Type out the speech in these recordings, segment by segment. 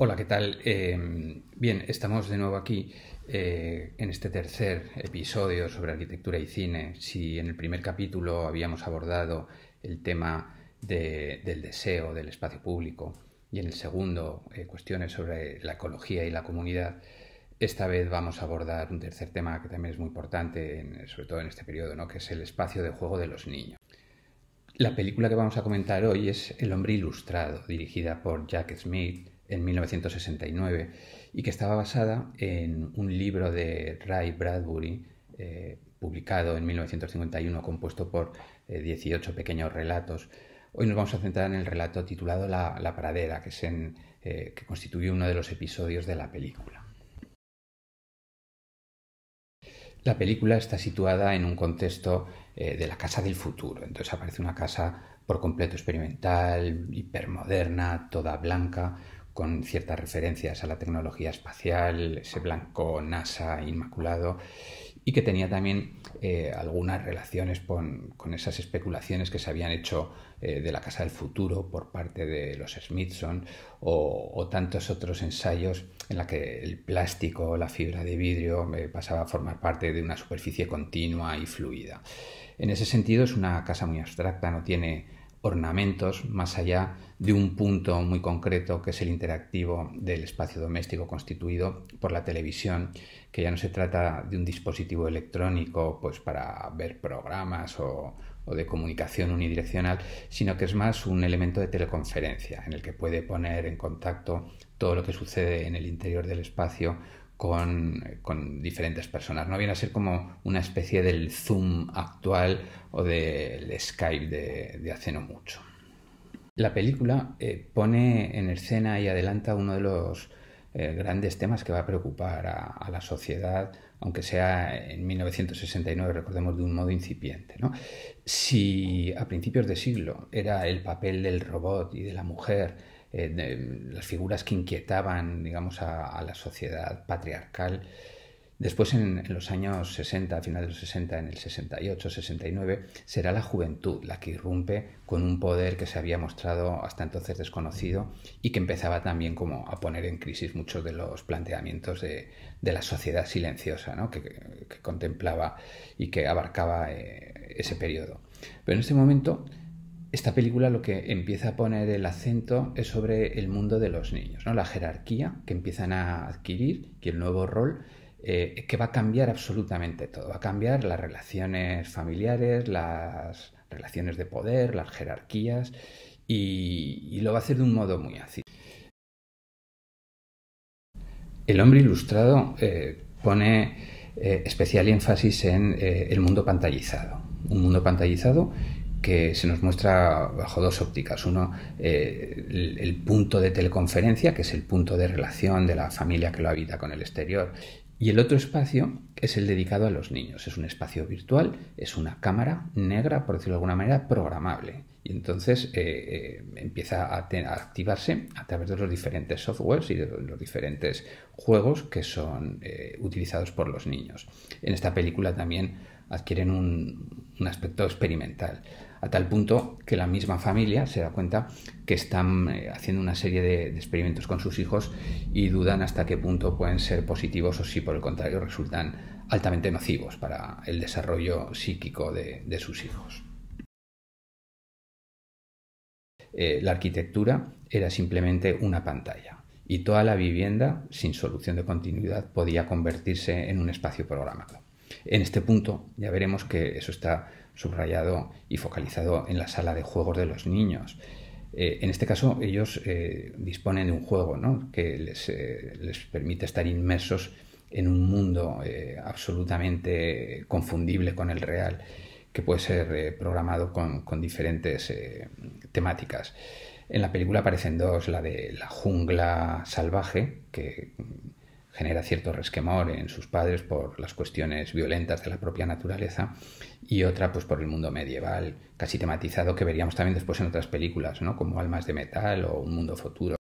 Hola, ¿qué tal? Em, bien, estamos de nuevo aquí eh, en este tercer episodio sobre arquitectura y cine. Si en el primer capítulo habíamos abordado el tema del deseo, del espacio público, y en el segundo eh, cuestiones sobre la ecología y la comunidad, esta vez vamos a abordar un tercer tema que también es muy importante, sobre todo en este periodo, que es el espacio de juego de los niños. La película que vamos a comentar hoy es El hombre ilustrado, dirigida por Jack Smith en 1969 y que estaba basada en un libro de Ray Bradbury eh, publicado en 1951 compuesto por 18 eh, pequeños relatos. Hoy nos vamos a centrar en el relato titulado La, la pradera, que, es eh, que constituye uno de los episodios de la película. La película está situada en un contexto de la casa del futuro, entonces aparece una casa por completo experimental, hipermoderna, toda blanca, con ciertas referencias a la tecnología espacial, ese blanco NASA inmaculado, y que tenía también eh, algunas relaciones con, esas especulaciones que se habían hecho eh, de la Casa del Futuro por parte de los Smithson o, tantos otros ensayos en la que el plástico, la fibra de vidrio eh, pasaba a formar parte de una superficie continua y fluida. En ese sentido es una casa muy abstracta, no tiene ornamentos más allá de un punto muy concreto que es el interactivo del espacio doméstico constituido por la televisión, que ya no se trata de un dispositivo electrónico pues para ver programas o, o de comunicación unidireccional, sino que es más un elemento de teleconferencia en el que puede poner en contacto todo lo que sucede en el interior del espacio con, diferentes personas. No viene a ser como una especie del Zoom actual o del Skype de, hace no mucho. La película eh, pone en escena y adelanta uno de los eh, grandes temas que va a preocupar a, la sociedad, aunque sea en 1969, recordemos, de un modo incipiente. ¿no? Si a principios de siglo era el papel del robot y de la mujer, las figuras que inquietaban, digamos, a, la sociedad patriarcal. Después, en, los años 60, a finales de los 60, en el 68, 69, será la juventud la que irrumpe con un poder que se había mostrado hasta entonces desconocido y que empezaba también como a poner en crisis muchos de los planteamientos de, la sociedad silenciosa que, contemplaba y que abarcaba eh, ese periodo. Pero en este momento esta película lo que empieza a poner el acento es sobre el mundo de los niños, ¿no? la jerarquía que empiezan a adquirir y el nuevo rol eh, que va a cambiar absolutamente todo. Va a cambiar las relaciones familiares, las relaciones de poder, las jerarquías y, lo va a hacer de un modo muy ácido. El hombre ilustrado eh, pone eh, especial énfasis en el mundo pantallizado. Un mundo pantallizado que se nos muestra bajo dos ópticas. Uno, eh, el, punto de teleconferencia, que es el punto de relación de la familia que lo habita con el exterior. Y el otro espacio es el dedicado a los niños. Es un espacio virtual, es una cámara negra, por decirlo de alguna manera, programable. Y entonces eh, eh, empieza a, a, activarse a través de los diferentes softwares y de los diferentes juegos que son utilizados por los niños. En esta película también adquieren un, aspecto experimental a tal punto que la misma familia se da cuenta que están eh, haciendo una serie de, experimentos con sus hijos y dudan hasta qué punto pueden ser positivos o si por el contrario resultan altamente nocivos para el desarrollo psíquico de, sus hijos. Eh, la arquitectura era simplemente una pantalla y toda la vivienda, sin solución de continuidad, podía convertirse en un espacio programado. En este punto ya veremos que eso está subrayado y focalizado en la sala de juegos de los niños. Eh, en este caso, ellos eh, disponen de un juego ¿no? que les, eh, permite estar inmersos en un mundo absolutamente confundible con el real, que puede ser programado con, con diferentes temáticas. En la película aparecen dos, la de la jungla salvaje, que genera cierto resquemor en sus padres por las cuestiones violentas de la propia naturaleza y otra pues por el mundo medieval casi tematizado que veríamos también después en otras películas, ¿no? como Almas de Metal o Un Mundo Futuro.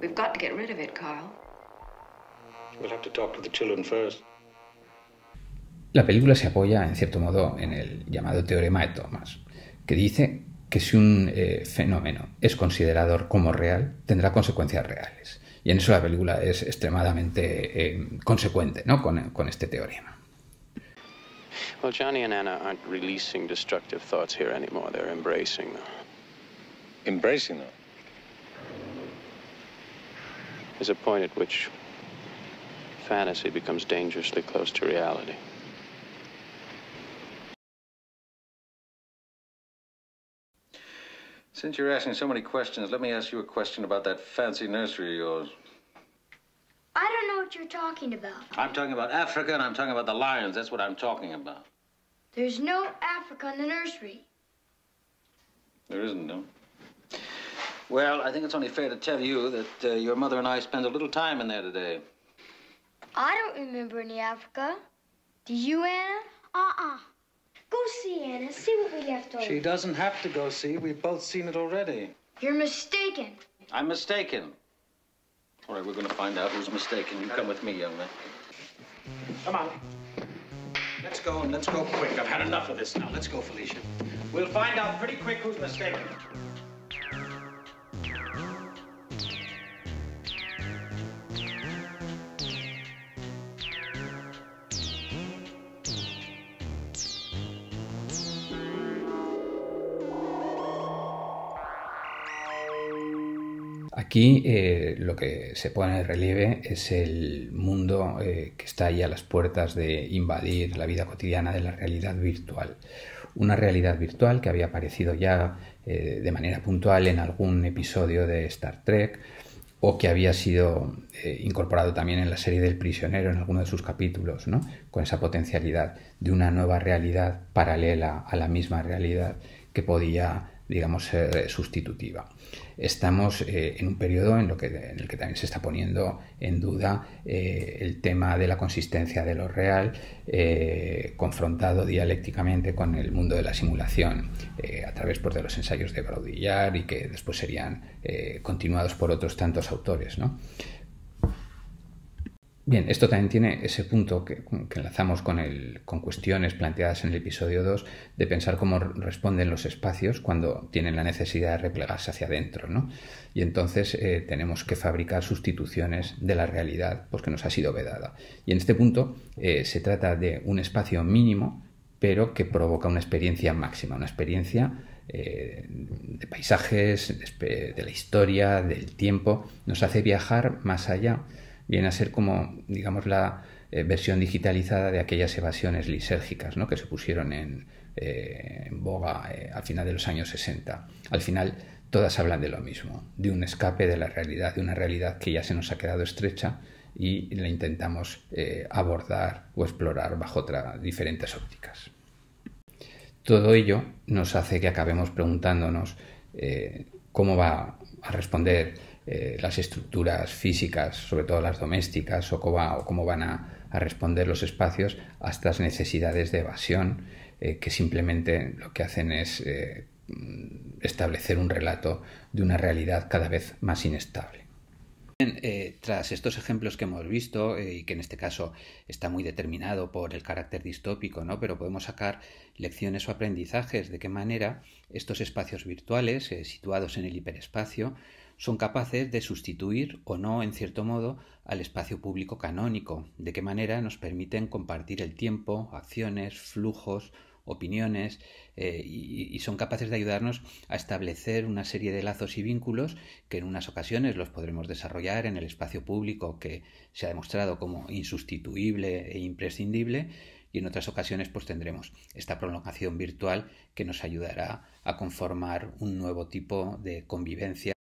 We've got to get rid of it, Carl. We'll have to talk to the children first. La película se apoya, en cierto modo, en el llamado teorema de Thomas, que dice que si un eh, fenómeno es considerado como real, tendrá consecuencias reales. Y en eso la película es extremadamente eh, consecuente ¿no? con, con este teorema. Well, Johnny and Anna aren't releasing destructive thoughts here anymore. They're embracing them. Embracing them? is a point at which fantasy becomes dangerously close to reality. Since you're asking so many questions, let me ask you a question about that fancy nursery of yours. I don't know what you're talking about. I'm talking about Africa and I'm talking about the lions. That's what I'm talking about. There's no Africa in the nursery. There isn't, no. Well, I think it's only fair to tell you that uh, your mother and I spent a little time in there today. I don't remember any Africa. Do you, Anna? Uh-uh. Go see Anna. See what we left over. She doesn't have to go see. We've both seen it already. You're mistaken. I'm mistaken. All right, we're going to find out who's mistaken. You come with me, young man. Come on. Let's go, and let's go quick. I've had enough of this now. Let's go, Felicia. We'll find out pretty quick who's mistaken. Aquí eh, lo que se pone en relieve es el mundo eh, que está ahí a las puertas de invadir la vida cotidiana de la realidad virtual. Una realidad virtual que había aparecido ya eh, de manera puntual en algún episodio de Star Trek o que había sido incorporado también en la serie del prisionero en alguno de sus capítulos, con esa potencialidad de una nueva realidad paralela a la misma realidad que podía digamos, eh, sustitutiva. Estamos eh, en un periodo en, lo que, en, el que también se está poniendo en duda eh, el tema de la consistencia de lo real, confrontado dialécticamente con el mundo de la simulación, a través pues, de los ensayos de Braudillard y que después serían continuados por otros tantos autores. ¿no? Bien, esto también tiene ese punto que, enlazamos con, el, con cuestiones planteadas en el episodio 2 de pensar cómo responden los espacios cuando tienen la necesidad de replegarse hacia adentro, ¿no? Y entonces eh, tenemos que fabricar sustituciones de la realidad pues, que nos ha sido vedada. Y en este punto eh, se trata de un espacio mínimo, pero que provoca una experiencia máxima, una experiencia eh, de paisajes, de la historia, del tiempo, nos hace viajar más allá viene a ser como, digamos, la eh, versión digitalizada de aquellas evasiones lisérgicas ¿no? que se pusieron en, eh, boga eh, al final de los años 60. Al final, todas hablan de lo mismo, de un escape de la realidad, de una realidad que ya se nos ha quedado estrecha y la intentamos abordar o explorar bajo otras diferentes ópticas. Todo ello nos hace que acabemos preguntándonos cómo va a responder eh, las estructuras físicas, sobre todo las domésticas, o cómo, van a, responder los espacios a estas necesidades de evasión eh, que simplemente lo que hacen es eh, establecer un relato de una realidad cada vez más inestable. Bien, eh, tras estos ejemplos que hemos visto, eh, y que en este caso está muy determinado por el carácter distópico, ¿no? pero podemos sacar lecciones o aprendizajes de qué manera estos espacios virtuales, eh, situados en el hiperespacio, son capaces de sustituir o no, en cierto modo, al espacio público canónico, de qué manera nos permiten compartir el tiempo, acciones, flujos, opiniones eh, y, son capaces de ayudarnos a establecer una serie de lazos y vínculos que en unas ocasiones los podremos desarrollar en el espacio público que se ha demostrado como insustituible e imprescindible y en otras ocasiones pues tendremos esta prolongación virtual que nos ayudará a conformar un nuevo tipo de convivencia